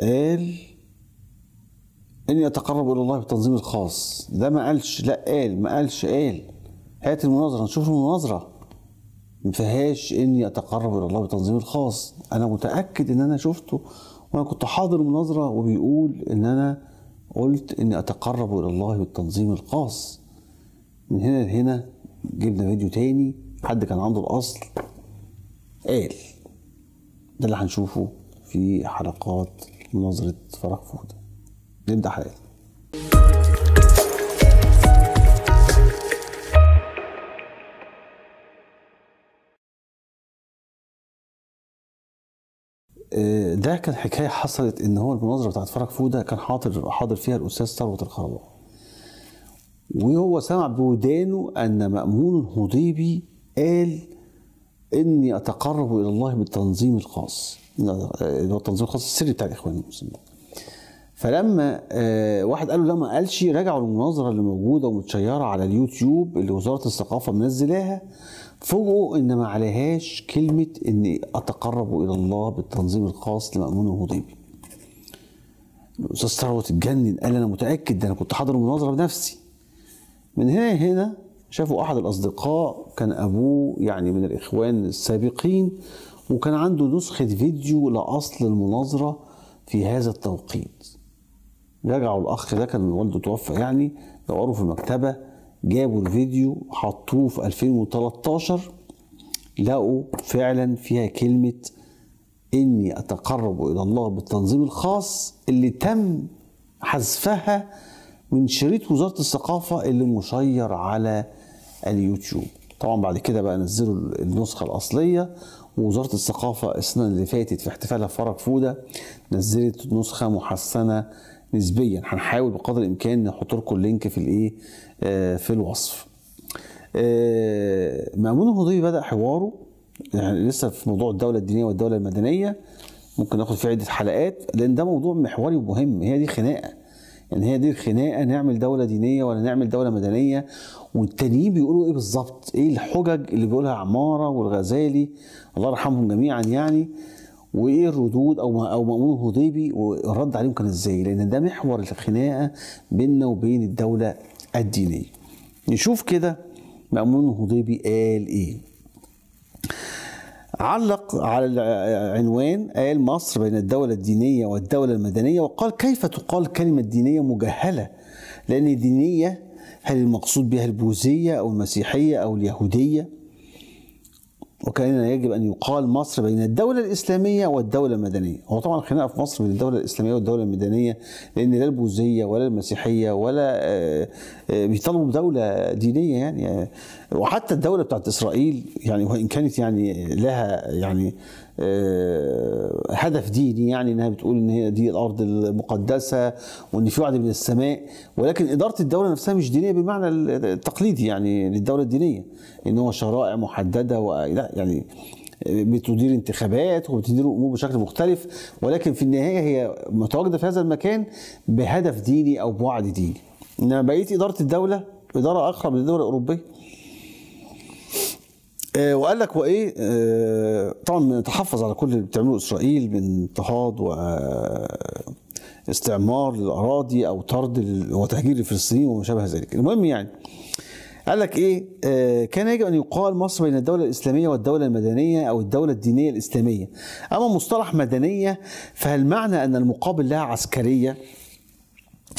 قال اني اتقرب الى الله بالتنظيم الخاص ده ما قالش لا قال ما قالش قال هات المناظره نشوف المناظره ما فيهاش اني اتقرب الى الله بالتنظيم الخاص انا متاكد ان انا شفته وانا كنت حاضر مناظره وبيقول ان انا قلت اني اتقرب الى الله بالتنظيم الخاص من هنا لهنا جبنا فيديو تاني حد كان عنده الاصل قال ده اللي هنشوفه في حلقات نظرة فرح فودة نبدأ حلقتنا آه، ده كان حكايه حصلت ان هو المناظره بتاعت فرج فوده كان حاضر حاضر فيها الاستاذ ثروت الخرباء وهو سمع بودانه ان مامون الهضيبي قال اني اتقرب الى الله بالتنظيم الخاص اللي هو التنظيم الخاص السري بتاع الاخوان المسلمين فلما آه، واحد قال له لا ما قالش رجعوا للمناظره اللي موجوده ومتشيره على اليوتيوب اللي وزاره الثقافه منزلاها فوجئوا ان ما عليهاش كلمه اني اتقرب الى الله بالتنظيم الخاص لمأمون الهضيبي الاستاذ ثروت اتجنن قال انا متاكد ده انا كنت حاضر المناظره بنفسي من هنا هنا شافوا احد الاصدقاء كان ابوه يعني من الاخوان السابقين وكان عنده نسخه فيديو لاصل المناظره في هذا التوقيت رجعوا الاخ ده كان والده توفى يعني دوروا في المكتبه جابوا الفيديو حطوه في 2013 لقوا فعلا فيها كلمه اني اتقرب الى الله بالتنظيم الخاص اللي تم حذفها من شريط وزاره الثقافه اللي مشير على اليوتيوب طبعا بعد كده بقى نزلوا النسخه الاصليه ووزاره الثقافه السنه اللي فاتت في احتفالها في فوده نزلت نسخه محسنه نسبيا هنحاول بقدر الامكان نحط لكم اللينك في الايه آه في الوصف آه مأمون الهضيبي بدا حواره يعني لسه في موضوع الدوله الدينيه والدوله المدنيه ممكن ناخد فيه عده حلقات لان ده موضوع محوري ومهم هي دي خناقه يعني هي دي الخناقه نعمل دوله دينيه ولا نعمل دوله مدنيه والتانيين بيقولوا ايه بالظبط ايه الحجج اللي بيقولها عماره والغزالي الله يرحمهم جميعا يعني وايه الردود او او مامون الهضيبي والرد عليهم كان ازاي لان ده محور الخناقه بيننا وبين الدوله الدينيه نشوف كده مامون الهضيبي قال ايه علق على العنوان قال مصر بين الدولة الدينية والدولة المدنية وقال كيف تقال كلمة دينية مجهلة لأن دينية هل المقصود بها البوذية أو المسيحية أو اليهودية وكان يجب ان يقال مصر بين الدوله الاسلاميه والدوله المدنيه، هو طبعا الخناقه في مصر بين الدوله الاسلاميه والدوله المدنيه لان لا البوذيه ولا المسيحيه ولا آه، آه، بيطالبوا بدوله دينيه يعني وحتى الدوله بتاعت اسرائيل يعني وان كانت يعني لها يعني آه، هدف ديني يعني انها بتقول ان هي دي الارض المقدسه وان في وعد من السماء ولكن اداره الدوله نفسها مش دينيه بالمعنى التقليدي يعني للدوله الدينيه ان هو شرائع محدده لا يعني بتدير انتخابات وبتدير امور بشكل مختلف ولكن في النهايه هي متواجده في هذا المكان بهدف ديني او بوعد ديني انما بقيه اداره الدوله اداره اقرب للدول الاوروبيه آه، وقال لك وايه آه، طبعا نتحفظ على كل اللي بتعمله اسرائيل من اضطهاد و آه، استعمار للاراضي او طرد وتهجير الفلسطينيين وما شابه ذلك المهم يعني قال لك ايه كان يجب ان يقال مصر بين الدوله الاسلاميه والدوله المدنيه او الدوله الدينيه الاسلاميه اما مصطلح مدنيه فهل معنى ان المقابل لها عسكريه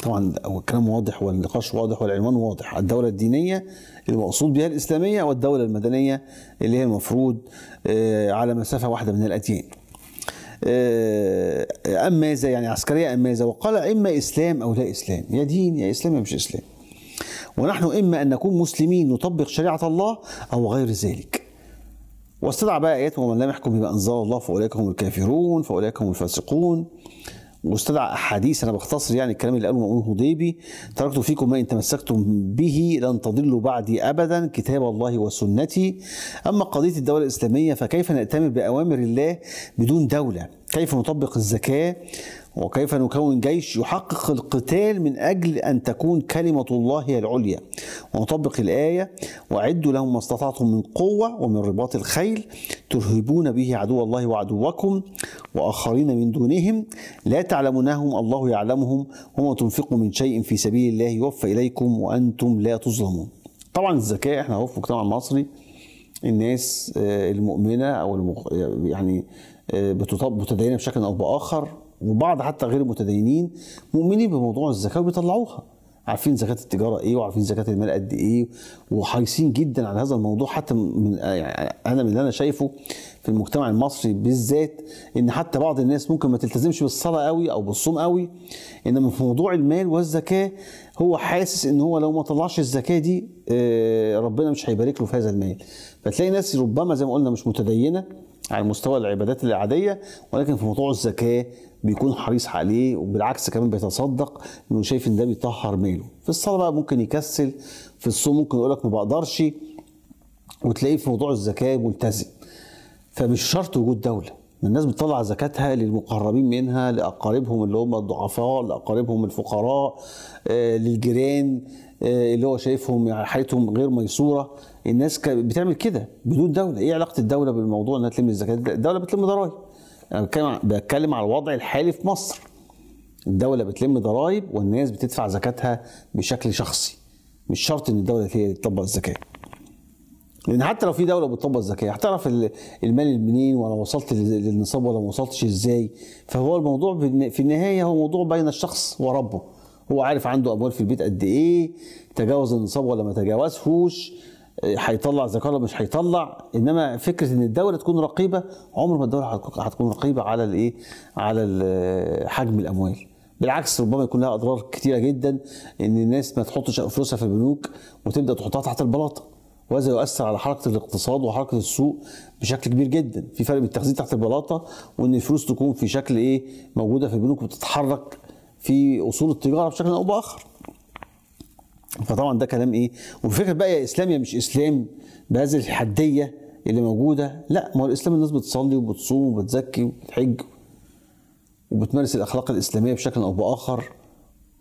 طبعا هو الكلام واضح والنقاش واضح والعنوان واضح الدولة الدينية المقصود بها الإسلامية والدولة المدنية اللي هي المفروض آه، على مسافة واحدة من الأديان آه، أم ماذا يعني عسكرية أم ماذا وقال إما إسلام أو لا إسلام يا دين يا إسلام يا مش إسلام ونحن إما أن نكون مسلمين نطبق شريعة الله أو غير ذلك واستدعى بقى آيات ومن لم يحكم بما أنزل الله فأولئك هم الكافرون فأولئك هم الفاسقون واستدعى احاديث انا بختصر يعني الكلام اللي قاله مأمون هديبي تركت فيكم ما ان تمسكتم به لن تضلوا بعدي ابدا كتاب الله وسنتي اما قضيه الدوله الاسلاميه فكيف ناتمر باوامر الله بدون دوله كيف نطبق الزكاه وكيف نكون جيش يحقق القتال من أجل أن تكون كلمة الله هي العليا ونطبق الآية وعدوا لهم ما استطعتم من قوة ومن رباط الخيل ترهبون به عدو الله وعدوكم وآخرين من دونهم لا تعلمونهم الله يعلمهم وما تنفقوا من شيء في سبيل الله يوفى إليكم وأنتم لا تظلمون طبعا الزكاة احنا في المجتمع المصري الناس آه، المؤمنة أو المغ... يعني آه، بتتدين بشكل أو بآخر وبعض حتى غير المتدينين مؤمنين بموضوع الزكاه وبيطلعوها عارفين زكاه التجاره ايه وعارفين زكاه المال قد ايه وحريصين جدا على هذا الموضوع حتى من يعني انا من اللي انا شايفه في المجتمع المصري بالذات ان حتى بعض الناس ممكن ما تلتزمش بالصلاه قوي او بالصوم قوي انما في موضوع المال والزكاه هو حاسس ان هو لو ما طلعش الزكاه دي آه، ربنا مش هيبارك له في هذا المال فتلاقي ناس ربما زي ما قلنا مش متدينه على مستوى العبادات العاديه ولكن في موضوع الزكاه بيكون حريص عليه وبالعكس كمان بيتصدق انه شايف ان ده بيطهر ماله في الصلاه بقى ممكن يكسل في الصوم ممكن يقول لك ما بقدرش وتلاقيه في موضوع الزكاه ملتزم فمش شرط وجود دوله الناس بتطلع زكاتها للمقربين منها لاقاربهم اللي هم الضعفاء لاقاربهم الفقراء آه، للجيران آه، اللي هو شايفهم يعني حياتهم غير ميسوره الناس بتعمل كده بدون دوله ايه علاقه الدوله بالموضوع انها تلم الزكاه الدوله بتلم ضرائب انا بتكلم بتكلم على الوضع الحالي في مصر الدوله بتلم ضرائب والناس بتدفع زكاتها بشكل شخصي مش شرط ان الدوله هي اللي تطبق الزكاه لان حتى لو في دوله بتطبق الزكاه هتعرف المال منين وانا وصلت للنصاب ولا ما وصلتش ازاي فهو الموضوع في النهايه هو موضوع بين الشخص وربه هو عارف عنده اموال في البيت قد ايه تجاوز النصاب ولا ما تجاوزهوش هيطلع زكاه ولا مش هيطلع انما فكره ان الدوله تكون رقيبه عمر ما الدوله هتكون رقيبه على الايه على حجم الاموال بالعكس ربما يكون لها اضرار كتيره جدا ان الناس ما تحطش فلوسها في البنوك وتبدا تحطها تحت البلاطه وهذا يؤثر على حركه الاقتصاد وحركه السوق بشكل كبير جدا في فرق بين التخزين تحت البلاطه وان الفلوس تكون في شكل ايه موجوده في البنوك وتتحرك في اصول التجاره بشكل او باخر فطبعا ده كلام ايه وفكره بقى يا اسلام يا مش اسلام بهذه الحديه اللي موجوده لا ما هو الاسلام الناس بتصلي وبتصوم وبتزكي وبتحج وبتمارس الاخلاق الاسلاميه بشكل او باخر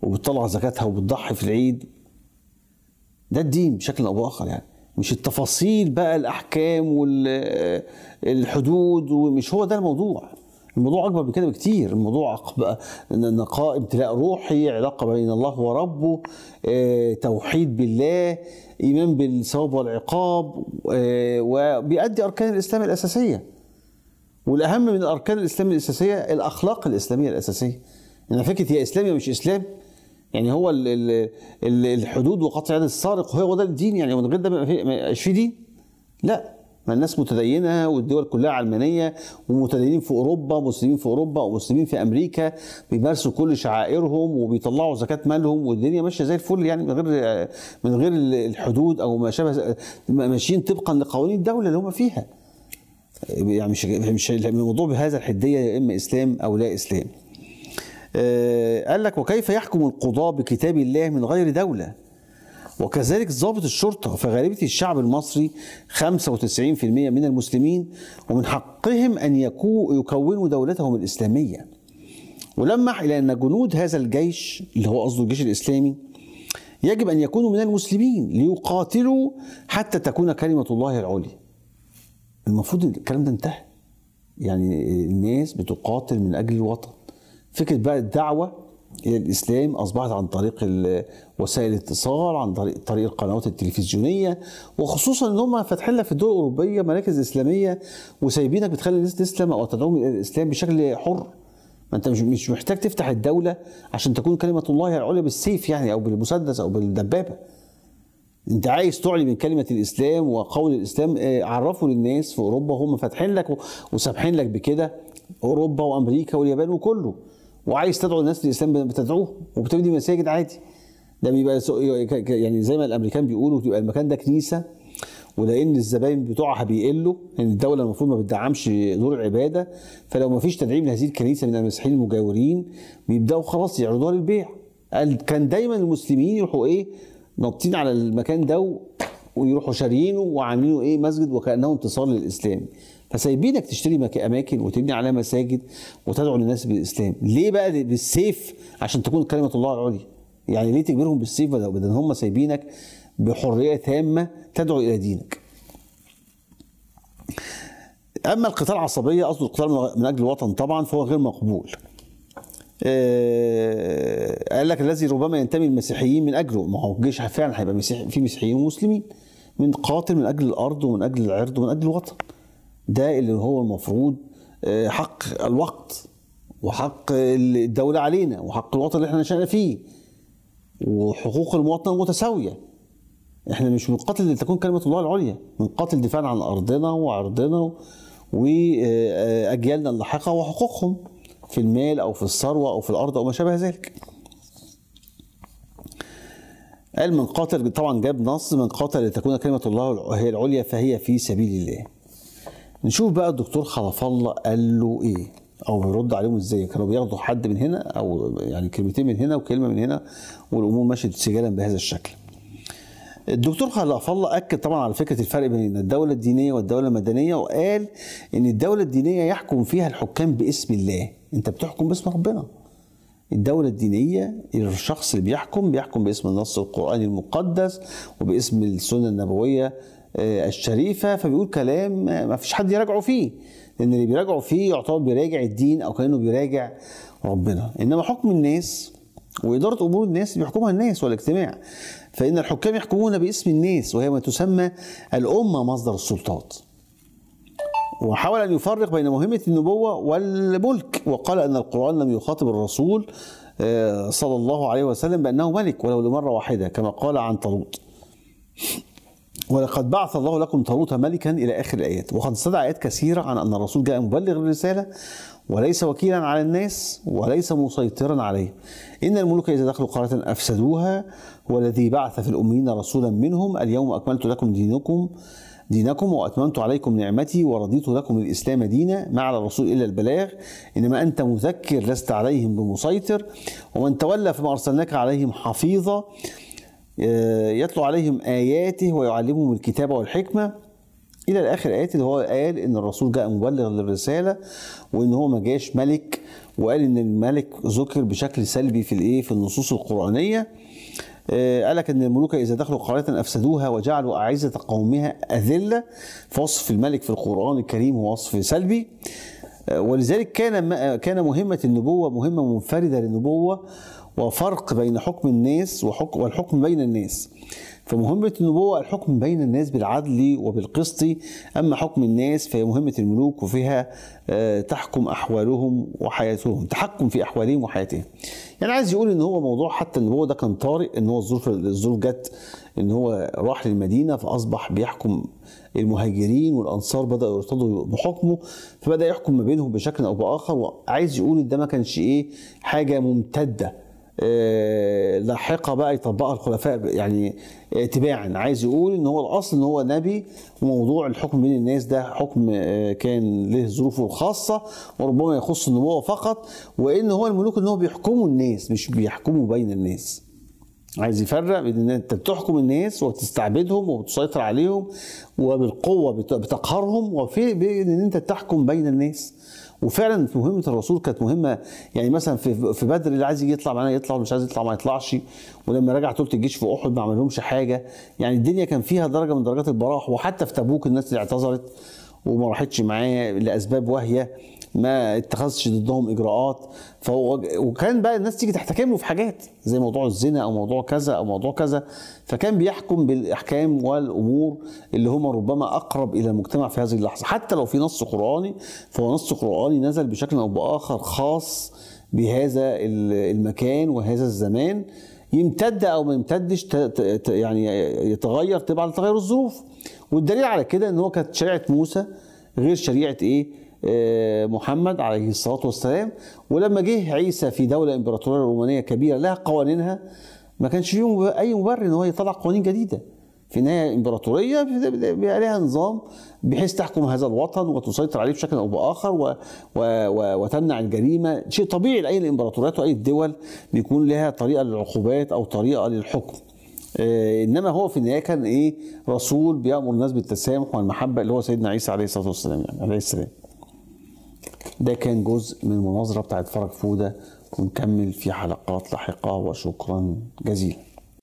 وبتطلع زكاتها وبتضحي في العيد ده الدين بشكل او باخر يعني مش التفاصيل بقى الاحكام والحدود ومش هو ده الموضوع الموضوع اكبر من كده بكتير الموضوع نقاء امتلاء روحي علاقه بين الله وربه آه، توحيد بالله ايمان بالثواب والعقاب آه، وبيؤدي اركان الاسلام الاساسيه والاهم من اركان الاسلام الاساسيه الاخلاق الاسلاميه الاساسيه انا يعني فكره يا اسلام يا مش اسلام يعني هو الـ الـ الحدود وقطع يد السارق هو ده الدين يعني من غير ده ما فيش في دين لا ما الناس متدينه والدول كلها علمانيه ومتدينين في اوروبا مسلمين في اوروبا ومسلمين في امريكا بيمارسوا كل شعائرهم وبيطلعوا زكاه مالهم والدنيا ماشيه زي الفل يعني من غير من غير الحدود او ما شابه ماشيين طبقا لقوانين الدوله اللي هم فيها يعني مش مش الموضوع بهذا الحديه يا اما اسلام او لا اسلام. آه، قال لك وكيف يحكم القضاة بكتاب الله من غير دولة وكذلك ضابط الشرطة فغالبية الشعب المصري 95% من المسلمين ومن حقهم أن يكونوا دولتهم الإسلامية ولمح إلى أن جنود هذا الجيش اللي هو قصده الجيش الإسلامي يجب أن يكونوا من المسلمين ليقاتلوا حتى تكون كلمة الله العليا المفروض الكلام ده انتهى يعني الناس بتقاتل من أجل الوطن فكرة بقى الدعوة الى الاسلام اصبحت عن طريق وسائل الاتصال عن طريق القنوات التلفزيونيه وخصوصا ان هم فاتحين لك في الدول الاوروبيه مراكز اسلاميه وسايبينك بتخلي الناس تسلم او تدعوهم الى الاسلام بشكل حر ما انت مش مش محتاج تفتح الدوله عشان تكون كلمه الله العليا بالسيف يعني او بالمسدس او بالدبابه انت عايز تعلي من كلمه الاسلام وقول الاسلام آه، عرفوا للناس في اوروبا هم فاتحين لك وسامحين لك بكده اوروبا وامريكا واليابان وكله وعايز تدعو الناس للاسلام بتدعوه وبتبني مساجد عادي ده بيبقى يعني زي ما الامريكان بيقولوا بيبقى المكان ده كنيسه ولان الزباين بتوعها بيقلوا ان الدوله المفروض ما بتدعمش دور العباده فلو ما فيش تدعيم لهذه الكنيسه من المسيحيين المجاورين بيبداوا خلاص يعرضوها للبيع قال كان دايما المسلمين يروحوا ايه نطين على المكان ده ويروحوا شاريينه وعاملينه ايه مسجد وكانه انتصار للاسلام فسايبينك تشتري اماكن وتبني عليها مساجد وتدعو للناس بالاسلام ليه بقى بالسيف عشان تكون كلمه الله العليا يعني ليه تجبرهم بالسيف بدل هم سايبينك بحريه تامه تدعو الى دينك اما القتال العصبيه قصده القتال من اجل الوطن طبعا فهو غير مقبول آه، قال لك الذي ربما ينتمي المسيحيين من اجله ما هو الجيش فعلا هيبقى مسيحي في مسيحيين ومسلمين من قاتل من اجل الارض ومن اجل العرض ومن اجل الوطن ده اللي هو المفروض آه، حق الوقت وحق الدولة علينا وحق الوطن اللي احنا نشأنا فيه وحقوق المواطنة المتساوية احنا مش بنقاتل لتكون كلمة الله العليا بنقاتل دفاعا عن أرضنا وعرضنا وأجيالنا آه، آه، اللاحقة وحقوقهم في المال أو في الثروة أو في الأرض أو ما شابه ذلك قال من قاتل طبعا جاب نص من قاتل لتكون كلمة الله هي العليا فهي في سبيل الله نشوف بقى الدكتور خلف الله قال له ايه او بيرد عليهم ازاي كانوا بياخدوا حد من هنا او يعني كلمتين من هنا وكلمه من هنا والامور ماشيه سجالا بهذا الشكل الدكتور خلف الله اكد طبعا على فكره الفرق بين الدوله الدينيه والدوله المدنيه وقال ان الدوله الدينيه يحكم فيها الحكام باسم الله انت بتحكم باسم ربنا الدولة الدينية الشخص اللي بيحكم بيحكم باسم النص القرآني المقدس وباسم السنة النبوية آه، الشريفه فبيقول كلام ما فيش حد يراجعه فيه لان اللي بيراجعه فيه يعتبر بيراجع الدين او كانه بيراجع ربنا انما حكم الناس وإدارة أمور الناس بيحكمها الناس والاجتماع فإن الحكام يحكمون باسم الناس وهي ما تسمى الأمة مصدر السلطات وحاول أن يفرق بين مهمة النبوة والملك وقال أن القرآن لم يخاطب الرسول آه، صلى الله عليه وسلم بأنه ملك ولو لمرة واحدة كما قال عن طالوت ولقد بعث الله لكم طالوت ملكا الى اخر الايات وقد استدعى ايات كثيره عن ان الرسول جاء مبلغ الرساله وليس وكيلا على الناس وليس مسيطرا عليهم ان الملوك اذا دخلوا قريه افسدوها هو الذي بعث في الاميين رسولا منهم اليوم اكملت لكم دينكم دينكم واتممت عليكم نعمتي ورضيت لكم الاسلام دينا ما على الرسول الا البلاغ انما انت مذكر لست عليهم بمسيطر ومن تولى فما ارسلناك عليهم حفيظا آه، يتلو عليهم آياته ويعلمهم الكتاب والحكمة إلى الآخر آيات اللي هو قال إن الرسول جاء مبلغ للرسالة وإن هو ما جاش ملك وقال إن الملك ذكر بشكل سلبي في الإيه في النصوص القرآنية آه، قال لك ان الملوك اذا دخلوا قريه افسدوها وجعلوا اعزه قومها اذله فوصف الملك في القران الكريم هو وصف سلبي آه، ولذلك كان كان مهمه النبوه مهمه منفرده للنبوه وفرق بين حكم الناس وحكم والحكم بين الناس فمهمة النبوة الحكم بين الناس بالعدل وبالقسط أما حكم الناس فهي مهمة الملوك وفيها آه، تحكم أحوالهم وحياتهم تحكم في أحوالهم وحياتهم يعني عايز يقول إن هو موضوع حتى النبوة ده كان طارئ إن هو الظروف الظروف جت إن هو راح للمدينة فأصبح بيحكم المهاجرين والأنصار بدأوا يرتضوا بحكمه فبدأ يحكم ما بينهم بشكل أو بآخر وعايز يقول إن ده ما كانش إيه حاجة ممتدة آه، لاحقه بقى يطبقها الخلفاء يعني اتباعا عايز يقول ان هو الاصل ان هو نبي وموضوع الحكم بين الناس ده حكم آه، كان له ظروفه الخاصه وربما يخص النبوه فقط وان هو الملوك ان هو بيحكموا الناس مش بيحكموا بين الناس عايز يفرق بين ان انت بتحكم الناس وبتستعبدهم وبتسيطر عليهم وبالقوه بتقهرهم وفي بين ان انت تحكم بين الناس وفعلا مهمه الرسول كانت مهمه يعني مثلا في في بدر اللي عايز يطلع معانا يطلع ومش مش عايز يطلع ما يطلعش ولما رجع ثلث الجيش في احد ما عملهمش حاجه يعني الدنيا كان فيها درجه من درجات البراح وحتى في تبوك الناس اللي اعتذرت وما راحتش معاه لاسباب واهيه ما اتخذش ضدهم اجراءات فهو وكان بقى الناس تيجي تحتكم له في حاجات زي موضوع الزنا او موضوع كذا او موضوع كذا فكان بيحكم بالاحكام والامور اللي هم ربما اقرب الى المجتمع في هذه اللحظه حتى لو في نص قراني فهو نص قراني نزل بشكل او باخر خاص بهذا المكان وهذا الزمان يمتد او ما يمتدش يعني يتغير تبع لتغير الظروف والدليل على كده ان هو كانت شريعه موسى غير شريعه ايه آه، محمد عليه الصلاة والسلام ولما جه عيسى في دولة إمبراطورية رومانية كبيرة لها قوانينها ما كانش فيه أي مبرر إن هو يطلع قوانين جديدة في النهاية إمبراطورية عليها لها نظام بحيث تحكم هذا الوطن وتسيطر عليه بشكل أو بآخر و و و وتمنع الجريمة شيء طبيعي لأي الإمبراطوريات وأي الدول بيكون لها طريقة للعقوبات أو طريقة للحكم آه، انما هو في النهايه كان ايه رسول بيامر الناس بالتسامح والمحبه اللي هو سيدنا عيسى عليه الصلاه والسلام يعني عليه السلام ده كان جزء من المناظره بتاعت فرج فوده ونكمل في حلقات لاحقه وشكرا جزيلا